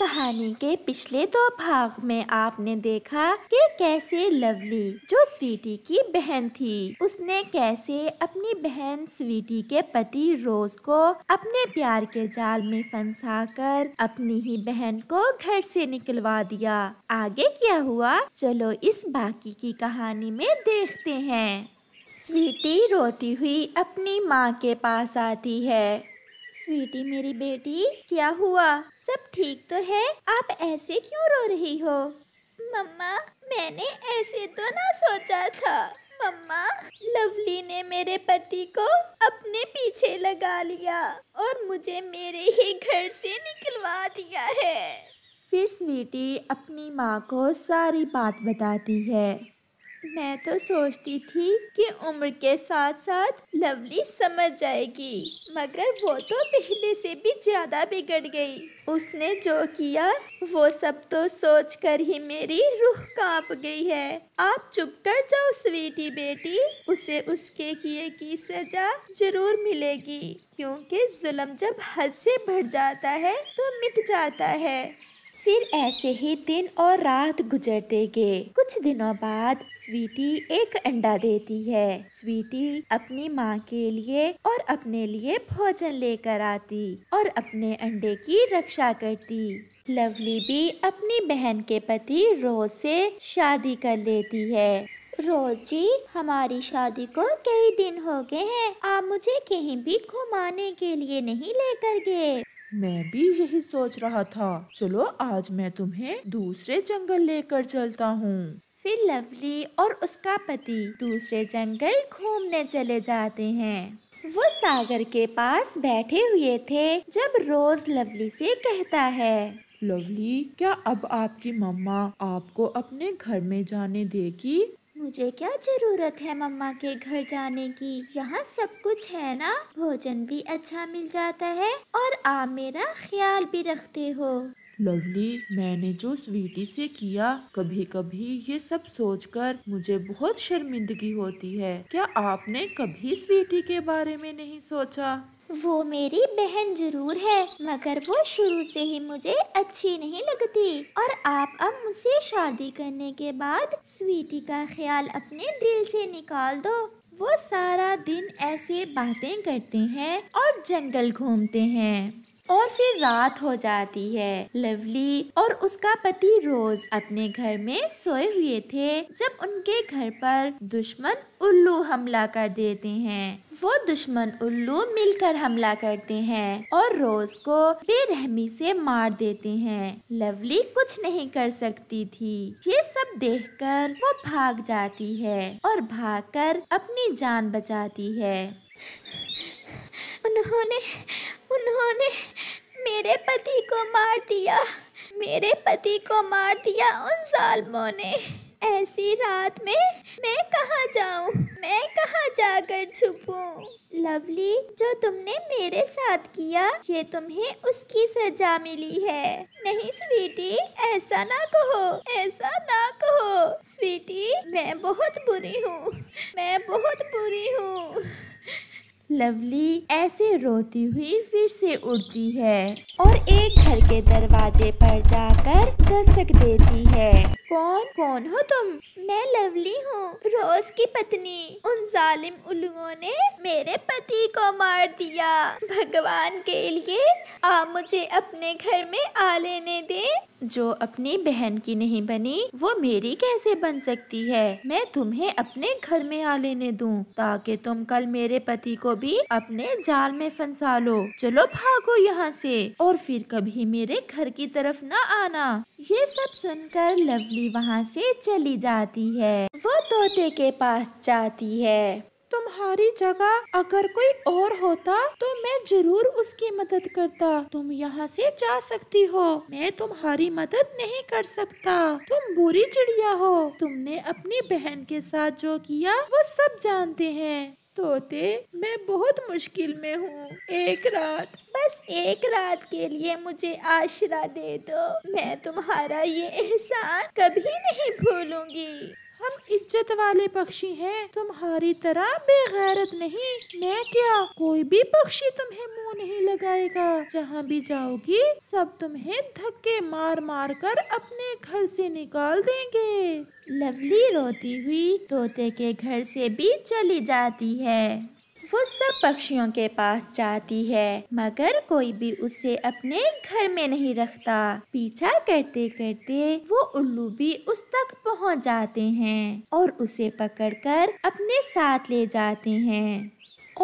कहानी के पिछले दो भाग में आपने देखा कि कैसे लवली जो स्वीटी की बहन थी उसने कैसे अपनी बहन स्वीटी के पति रोज को अपने प्यार के जाल में फंसा कर अपनी ही बहन को घर से निकलवा दिया आगे क्या हुआ चलो इस बाकी की कहानी में देखते हैं स्वीटी रोती हुई अपनी माँ के पास आती है स्वीटी मेरी बेटी क्या हुआ सब ठीक तो है आप ऐसे क्यों रो रही हो मम्मा मैंने ऐसे तो ना सोचा था मम्मा लवली ने मेरे पति को अपने पीछे लगा लिया और मुझे मेरे ही घर से निकलवा दिया है फिर स्वीटी अपनी माँ को सारी बात बताती है मैं तो सोचती थी कि उम्र के साथ साथ लवली समझ जाएगी मगर वो तो पहले से भी ज्यादा बिगड़ गई उसने जो किया वो सब तो सोच कर ही मेरी रूह कांप गई है आप चुप कर जाओ स्वीटी बेटी उसे उसके किए की सजा जरूर मिलेगी क्योंकि जुल्म जब हद से बढ़ जाता है तो मिट जाता है फिर ऐसे ही दिन और रात गुजरते गए कुछ दिनों बाद स्वीटी एक अंडा देती है स्वीटी अपनी माँ के लिए और अपने लिए भोजन लेकर आती और अपने अंडे की रक्षा करती लवली भी अपनी बहन के पति रोज से शादी कर लेती है रोज जी हमारी शादी को कई दिन हो गए हैं आप मुझे कहीं भी घुमाने के लिए नहीं लेकर गए मैं भी यही सोच रहा था चलो आज मैं तुम्हें दूसरे जंगल लेकर चलता हूँ फिर लवली और उसका पति दूसरे जंगल घूमने चले जाते हैं वो सागर के पास बैठे हुए थे जब रोज लवली से कहता है लवली क्या अब आपकी मम्मा आपको अपने घर में जाने देगी मुझे क्या जरूरत है मम्मा के घर जाने की यहाँ सब कुछ है ना भोजन भी अच्छा मिल जाता है और आप मेरा ख्याल भी रखते हो लवली मैंने जो स्वीटी से किया कभी कभी ये सब सोचकर मुझे बहुत शर्मिंदगी होती है क्या आपने कभी स्वीटी के बारे में नहीं सोचा वो मेरी बहन जरूर है मगर वो शुरू से ही मुझे अच्छी नहीं लगती और आप अब मुझसे शादी करने के बाद स्वीटी का ख्याल अपने दिल से निकाल दो वो सारा दिन ऐसे बातें करते हैं और जंगल घूमते हैं और फिर रात हो जाती है लवली और उसका पति रोज अपने घर में सोए हुए थे जब उनके घर पर दुश्मन उल्लू हमला कर देते हैं वो दुश्मन उल्लू मिलकर हमला करते हैं और रोज को बेरहमी से मार देते हैं लवली कुछ नहीं कर सकती थी ये सब देखकर वो भाग जाती है और भागकर अपनी जान बचाती है उन्होंने उन्होंने मेरे पति को मार दिया मेरे पति को मार दिया उन सालमों ने ऐसी रात में मैं कहाँ जाऊँ मैं कहाँ जाकर छुपूँ लवली जो तुमने मेरे साथ किया ये तुम्हें उसकी सजा मिली है नहीं स्वीटी ऐसा ना कहो ऐसा ना कहो स्वीटी मैं बहुत बुरी हूँ मैं बहुत बुरी हूँ लवली ऐसे रोती हुई फिर से उड़ती है और एक घर के दरवाजे पर जाकर दस्तक देती है कौन कौन हो तुम मैं लवली हूँ रोज की पत्नी उन जालिम उल्लुओं ने मेरे पति को मार दिया भगवान के लिए आप मुझे अपने घर में आ लेने दे जो अपनी बहन की नहीं बनी वो मेरी कैसे बन सकती है मैं तुम्हें अपने घर में आ लेने दूं ताकि तुम कल मेरे पति को भी अपने जाल में फंसा लो चलो भागो यहाँ से और फिर कभी मेरे घर की तरफ ना आना ये सब सुनकर लवली बिल्ली वहाँ से चली जाती है वो तोते के पास जाती है तुम्हारी जगह अगर कोई और होता तो मैं जरूर उसकी मदद करता तुम यहाँ से जा सकती हो मैं तुम्हारी मदद नहीं कर सकता तुम बुरी चिड़िया हो तुमने अपनी बहन के साथ जो किया वो सब जानते हैं तोते मैं बहुत मुश्किल में हूँ एक रात बस एक रात के लिए मुझे आशरा दे दो मैं तुम्हारा ये एहसान कभी नहीं भूलूंगी हम इज्जत वाले पक्षी हैं तुम्हारी तरह बेगैरत नहीं मैं क्या कोई भी पक्षी तुम्हें मुंह नहीं लगाएगा जहाँ भी जाओगी सब तुम्हें धक्के मार मार कर अपने घर से निकाल देंगे लवली रोती हुई तोते के घर से भी चली जाती है वो सब पक्षियों के पास जाती है मगर कोई भी उसे अपने घर में नहीं रखता पीछा करते करते वो उल्लू भी उस तक पहुंच जाते हैं और उसे पकड़कर अपने साथ ले जाते हैं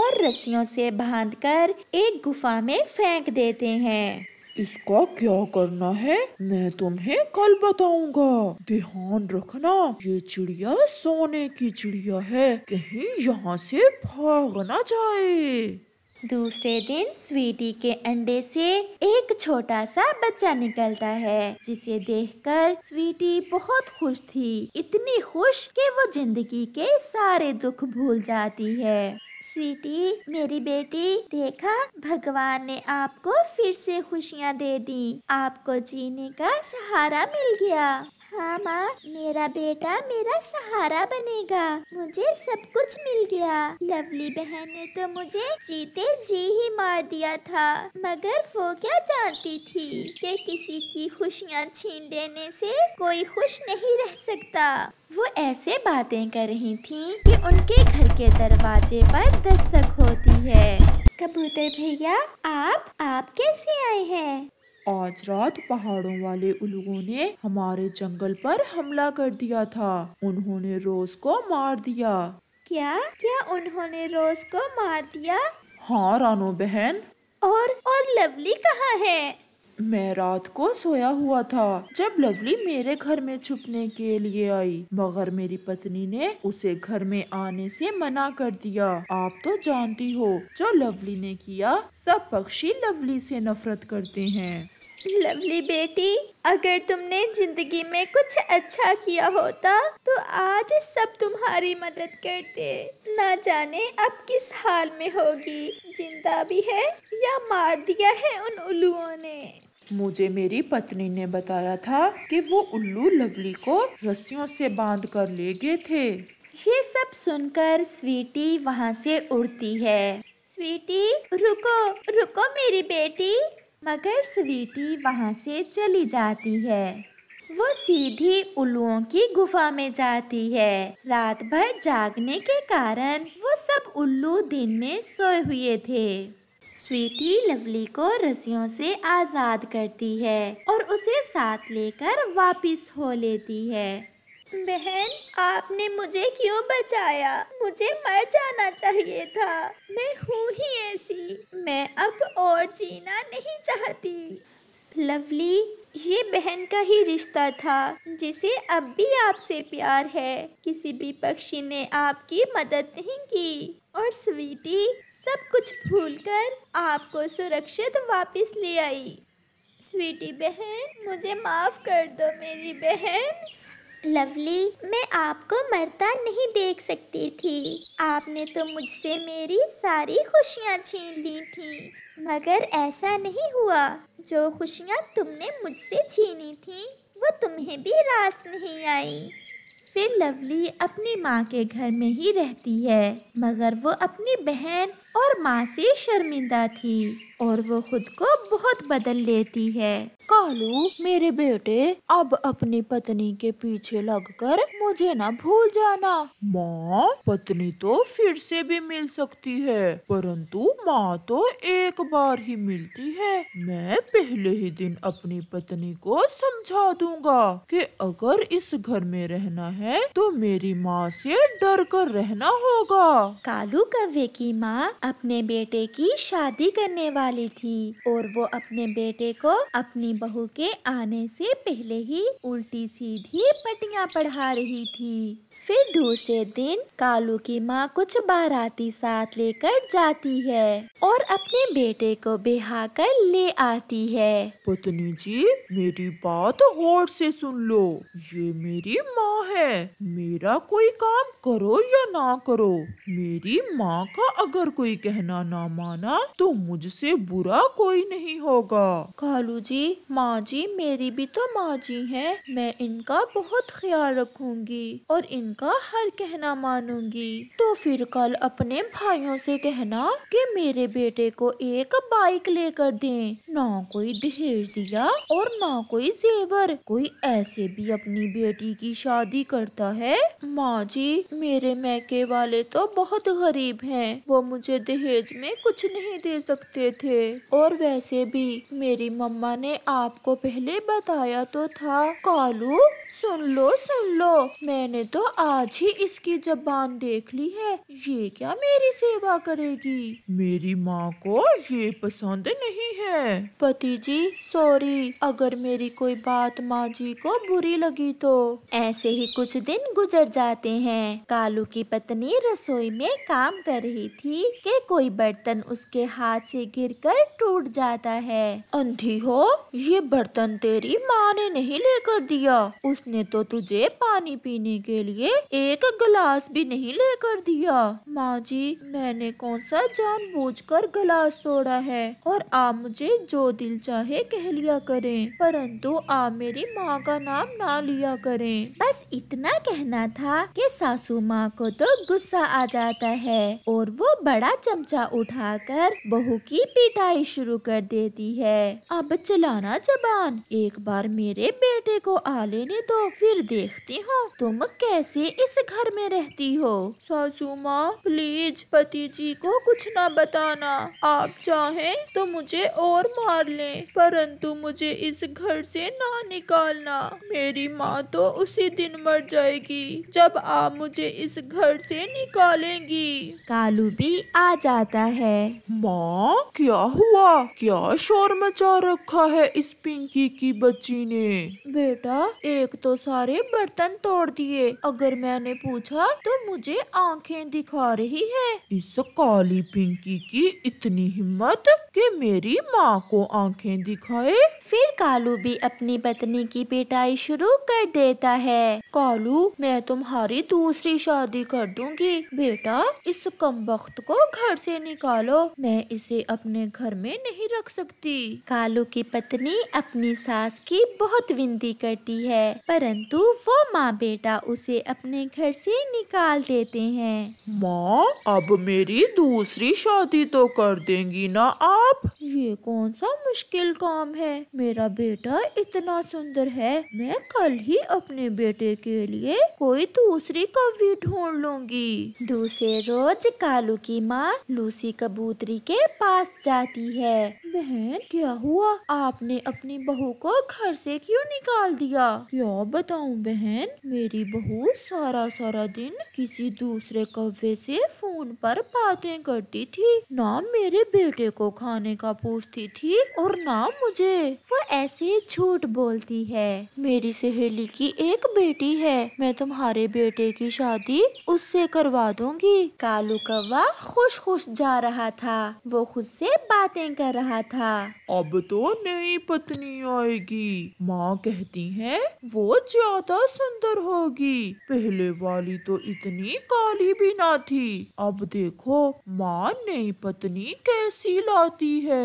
और रस्सियों से बांधकर एक गुफा में फेंक देते हैं इसका क्या करना है मैं तुम्हें कल बताऊंगा ध्यान रखना ये चिड़िया सोने की चिड़िया है कहीं यहाँ से भाग ना जाए दूसरे दिन स्वीटी के अंडे से एक छोटा सा बच्चा निकलता है जिसे देखकर स्वीटी बहुत खुश थी इतनी खुश कि वो जिंदगी के सारे दुख भूल जाती है स्वीटी मेरी बेटी देखा भगवान ने आपको फिर से खुशियाँ दे दी आपको जीने का सहारा मिल गया हाँ माँ मेरा बेटा मेरा सहारा बनेगा मुझे सब कुछ मिल गया लवली बहन ने तो मुझे जीते जी ही मार दिया था मगर वो क्या जानती थी कि किसी की खुशियाँ छीन लेने से कोई खुश नहीं रह सकता वो ऐसे बातें कर रही थी कि उनके घर के दरवाजे पर दस्तक होती है कबूतर भैया आप आप कैसे आए हैं आज रात पहाड़ों वाले उल्लुओं ने हमारे जंगल पर हमला कर दिया था उन्होंने रोज को मार दिया क्या क्या उन्होंने रोज को मार दिया हाँ रानो बहन और और लवली कहाँ है मैं रात को सोया हुआ था जब लवली मेरे घर में छुपने के लिए आई मगर मेरी पत्नी ने उसे घर में आने से मना कर दिया आप तो जानती हो जो लवली ने किया सब पक्षी लवली से नफरत करते हैं लवली बेटी अगर तुमने जिंदगी में कुछ अच्छा किया होता तो आज सब तुम्हारी मदद करते ना जाने अब किस हाल में होगी जिंदा भी है या मार दिया है उन उल्लुओं ने मुझे मेरी पत्नी ने बताया था कि वो उल्लू लवली को रस्सियों से बांध कर ले गए थे ये सब सुनकर स्वीटी वहाँ से उड़ती है स्वीटी रुको रुको मेरी बेटी मगर स्वीटी वहाँ से चली जाती है वो सीधी उल्लुओं की गुफा में जाती है रात भर जागने के कारण वो सब उल्लू दिन में सोए हुए थे स्वीटी लवली को रस्सियों से आज़ाद करती है और उसे साथ लेकर वापस हो लेती है बहन आपने मुझे क्यों बचाया मुझे मर जाना चाहिए था मैं हूँ ही ऐसी मैं अब और जीना नहीं चाहती लवली ये बहन का ही रिश्ता था जिसे अब भी आपसे प्यार है किसी भी पक्षी ने आपकी मदद नहीं की और स्वीटी सब कुछ भूलकर आपको सुरक्षित वापस ले आई स्वीटी बहन मुझे माफ़ कर दो मेरी बहन लवली मैं आपको मरता नहीं देख सकती थी आपने तो मुझसे मेरी सारी खुशियाँ छीन ली थी मगर ऐसा नहीं हुआ जो खुशियाँ तुमने मुझसे छीनी थी वो तुम्हें भी रास नहीं आई फिर लवली अपनी माँ के घर में ही रहती है मगर वो अपनी बहन और माँ से शर्मिंदा थी और वो खुद को बहुत बदल लेती है कालू मेरे बेटे अब अपनी पत्नी के पीछे लगकर मुझे ना भूल जाना माँ पत्नी तो फिर से भी मिल सकती है परंतु माँ तो एक बार ही मिलती है मैं पहले ही दिन अपनी पत्नी को समझा दूंगा कि अगर इस घर में रहना है तो मेरी माँ से डर कर रहना होगा कालू कव्य की माँ अपने बेटे की शादी करने वाली वाली थी और वो अपने बेटे को अपनी बहू के आने से पहले ही उल्टी सीधी पटियाँ पढ़ा रही थी फिर दूसरे दिन कालू की माँ कुछ बाराती साथ लेकर जाती है और अपने बेटे को बिहा कर ले आती है पत्नी जी मेरी बात गौर से सुन लो ये मेरी माँ है मेरा कोई काम करो या ना करो मेरी माँ का अगर कोई कहना ना माना तो मुझसे बुरा कोई नहीं होगा कालू जी माँ जी मेरी भी तो माँ जी है मैं इनका बहुत ख्याल रखूंगी और इनका हर कहना मानूंगी तो फिर कल अपने भाइयों से कहना कि मेरे बेटे को एक बाइक लेकर दें ना कोई दहेज दिया और ना कोई जेवर कोई ऐसे भी अपनी बेटी की शादी करता है माँ जी मेरे मैके वाले तो बहुत गरीब है वो मुझे दहेज में कुछ नहीं दे सकते थे थे और वैसे भी मेरी मम्मा ने आपको पहले बताया तो था कालू सुन लो सुन लो मैंने तो आज ही इसकी जबान देख ली है ये क्या मेरी सेवा करेगी मेरी माँ को ये पसंद नहीं है पति जी सॉरी अगर मेरी कोई बात माँ जी को बुरी लगी तो ऐसे ही कुछ दिन गुजर जाते हैं कालू की पत्नी रसोई में काम कर रही थी कि कोई बर्तन उसके हाथ से गिर गिरकर टूट जाता है अंधी हो ये बर्तन तेरी माँ ने नहीं लेकर दिया उसने तो तुझे पानी पीने के लिए एक गिलास भी नहीं लेकर दिया माँ जी मैंने कौन सा जान कर गिलास तोड़ा है और आप मुझे जो दिल चाहे कह लिया करें परंतु आप मेरी माँ का नाम ना लिया करें बस इतना कहना था कि सासू माँ को तो गुस्सा आ जाता है और वो बड़ा चमचा उठाकर बहू की पीठ पिटाई शुरू कर देती है अब चलाना जबान एक बार मेरे बेटे को आ लेने दो फिर देखती हूँ तुम कैसे इस घर में रहती हो सासू माँ प्लीज पति जी को कुछ ना बताना आप चाहें तो मुझे और मार लें परंतु मुझे इस घर से ना निकालना मेरी माँ तो उसी दिन मर जाएगी जब आप मुझे इस घर से निकालेंगी कालू भी आ जाता है माँ क्या क्या हुआ क्या शोर मचा रखा है इस पिंकी की बच्ची ने बेटा एक तो सारे बर्तन तोड़ दिए अगर मैंने पूछा तो मुझे आंखें दिखा रही है इस काली पिंकी की इतनी हिम्मत कि मेरी माँ को आंखें दिखाए फिर कालू भी अपनी पत्नी की पिटाई शुरू कर देता है कालू मैं तुम्हारी दूसरी शादी कर दूंगी बेटा इस कमबख्त को घर से निकालो मैं इसे अपने घर में नहीं रख सकती कालू की पत्नी अपनी सास की बहुत विनती करती है परंतु वो माँ बेटा उसे अपने घर से निकाल देते हैं माँ अब मेरी दूसरी शादी तो कर देंगी ना आप ये कौन सा मुश्किल काम है मेरा बेटा इतना सुंदर है मैं कल ही अपने बेटे के लिए कोई दूसरी कवि ढूंढ लूंगी दूसरे रोज कालू की माँ लूसी कबूतरी के पास जाती है बहन क्या हुआ आपने अपनी बहू को घर से क्यों निकाल दिया क्या बताऊं बहन मेरी बहू सारा सारा दिन किसी दूसरे कव्वे से फोन पर बातें करती थी ना मेरे बेटे को खाने का पूछती थी और ना मुझे वो ऐसे झूठ बोलती है मेरी सहेली की एक बेटी है मैं तुम्हारे बेटे की शादी उससे करवा दूंगी कालू कौवा खुश खुश जा रहा था वो खुद से बातें कर रहा था अब तो नई पत्नी आएगी माँ कहती है वो ज्यादा सुंदर होगी पहले वाली तो इतनी काली भी ना थी अब देखो माँ नई पत्नी कैसी लाती है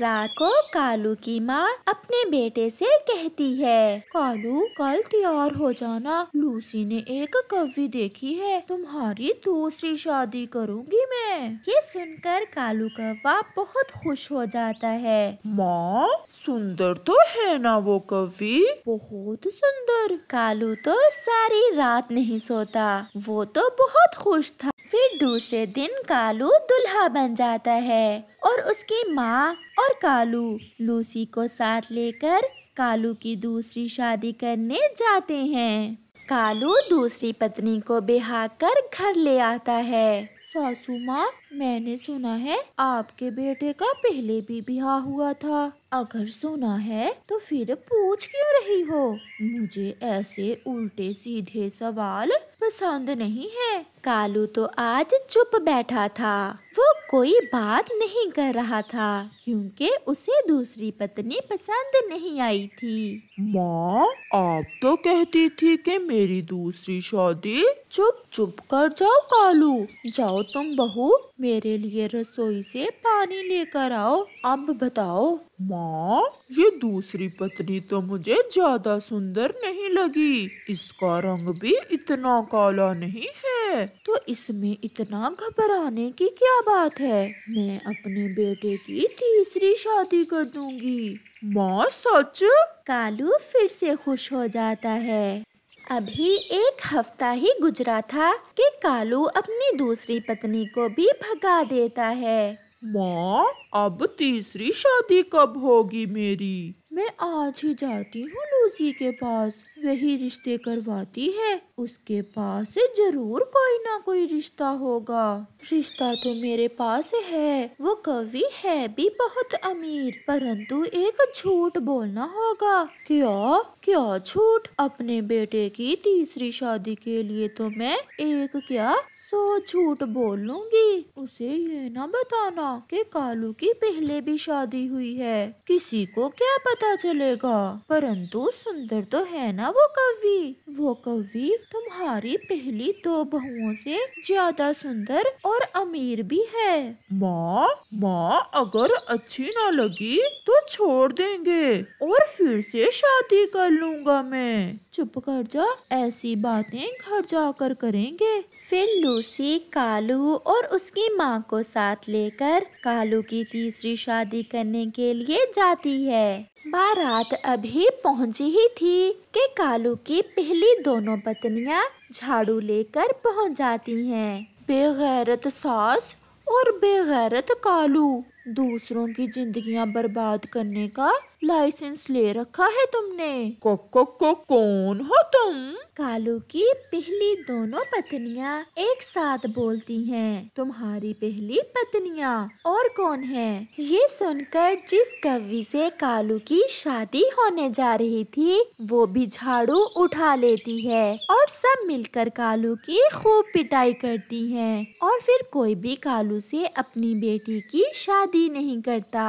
रात को कालू की माँ अपने बेटे से कहती है कालू कल तैयार हो जाना लूसी ने एक कवि देखी है तुम्हारी दूसरी शादी करूँगी मैं ये सुनकर कालू कव्वा बहुत खुश हो जाता है माँ सुंदर तो है ना वो कवि बहुत सुंदर कालू तो सारी रात नहीं सोता वो तो बहुत खुश था फिर दूसरे दिन कालू दुल्हा बन जाता है और उसकी माँ और कालू लूसी को साथ लेकर कालू की दूसरी शादी करने जाते हैं कालू दूसरी पत्नी को बिहा कर घर ले आता है सासू माँ मैंने सुना है आपके बेटे का पहले भी ब्याह हुआ था अगर सुना है तो फिर पूछ क्यों रही हो मुझे ऐसे उल्टे सीधे सवाल पसंद नहीं है कालू तो आज चुप बैठा था वो कोई बात नहीं कर रहा था क्योंकि उसे दूसरी पत्नी पसंद नहीं आई थी माँ आप तो कहती थी कि मेरी दूसरी शादी चुप चुप कर जाओ कालू जाओ तुम बहू मेरे लिए रसोई से पानी लेकर आओ अब बताओ माँ ये दूसरी पत्नी तो मुझे ज्यादा सुंदर नहीं लगी इसका रंग भी इतना काला नहीं है है तो इसमें इतना घबराने की क्या बात है मैं अपने बेटे की तीसरी शादी कर दूंगी माँ सच कालू फिर से खुश हो जाता है अभी एक हफ्ता ही गुजरा था कि कालू अपनी दूसरी पत्नी को भी भगा देता है माँ अब तीसरी शादी कब होगी मेरी मैं आज ही जाती हूँ उसी के पास वही रिश्ते करवाती है उसके पास जरूर कोई ना कोई रिश्ता होगा रिश्ता तो मेरे पास है वो कवि है भी बहुत अमीर परंतु एक झूठ बोलना होगा क्या क्या झूठ अपने बेटे की तीसरी शादी के लिए तो मैं एक क्या सौ झूठ बोलूंगी उसे ये ना बताना कि कालू की पहले भी शादी हुई है किसी को क्या पता चलेगा परंतु सुंदर तो है ना वो कवि वो कवि तुम्हारी पहली दो बहुओं से ज्यादा सुंदर और अमीर भी है माँ माँ अगर अच्छी ना लगी तो छोड़ देंगे और फिर से शादी कर लूंगा मैं चुप कर जा ऐसी बातें घर जाकर करेंगे फिर लूसी कालू और उसकी माँ को साथ लेकर कालू की तीसरी शादी करने के लिए जाती है बारात अभी पहुँची सोची ही थी कि कालू की पहली दोनों पत्नियां झाड़ू लेकर पहुंच जाती हैं बेगैरत सास और बेगैरत कालू दूसरों की जिंदगियां बर्बाद करने का लाइसेंस ले रखा है तुमने को, को, को कौन हो तुम कालू की पहली दोनों पत्नियां एक साथ बोलती हैं तुम्हारी पहली पत्नियां और कौन है ये सुनकर जिस कवि से कालू की शादी होने जा रही थी वो भी झाड़ू उठा लेती है और सब मिलकर कालू की खूब पिटाई करती हैं और फिर कोई भी कालू से अपनी बेटी की शादी नहीं करता